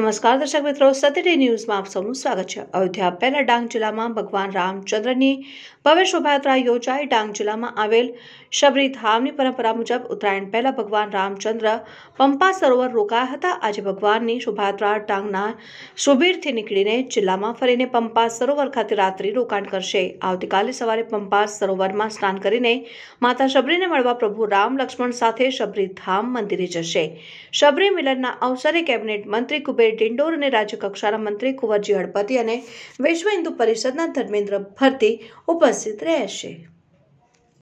નમસ્કાર દર્શક મિત્રો સતડે ન્યૂઝમાં આપ સૌનું સ્વાગત છે અયોધ્યા પહેલા ડાંગ જિલ્લામાં ભગવાન રામચંદ્રની ભવ્ય શોભાયાત્રા યોજાઈ ડાંગ જિલ્લામાં આવેલ શબરીધામની પરંપરા મુજબ ઉત્તરાયણ પહેલા ભગવાન રામચંદ્ર પંપા સરોવર રોકાયા હતા આજે ભગવાનની શોભાયાત્રા ડાંગના સુબીરથી નીકળીને જિલ્લામાં ફરીને પંપા સરોવર ખાતે રાત્રિ રોકાણ કરશે આવતીકાલે સવારે પંપા સરોવરમાં સ્નાન કરીને માતા શબરીને મળવા પ્રભુ રામ લક્ષ્મણ સાથે શબરીધામ મંદિરે જશે શબરી મિલનના અવસરે કેબિનેટ મંત્રી કુબેર કુબેર ડિંડોર અને કક્ષાના મંત્રી કુંવરજી હળપતિ અને વિશ્વ હિન્દુ પરિષદના ધર્મેન્દ્ર ભરતી ઉપસ્થિત રહેશે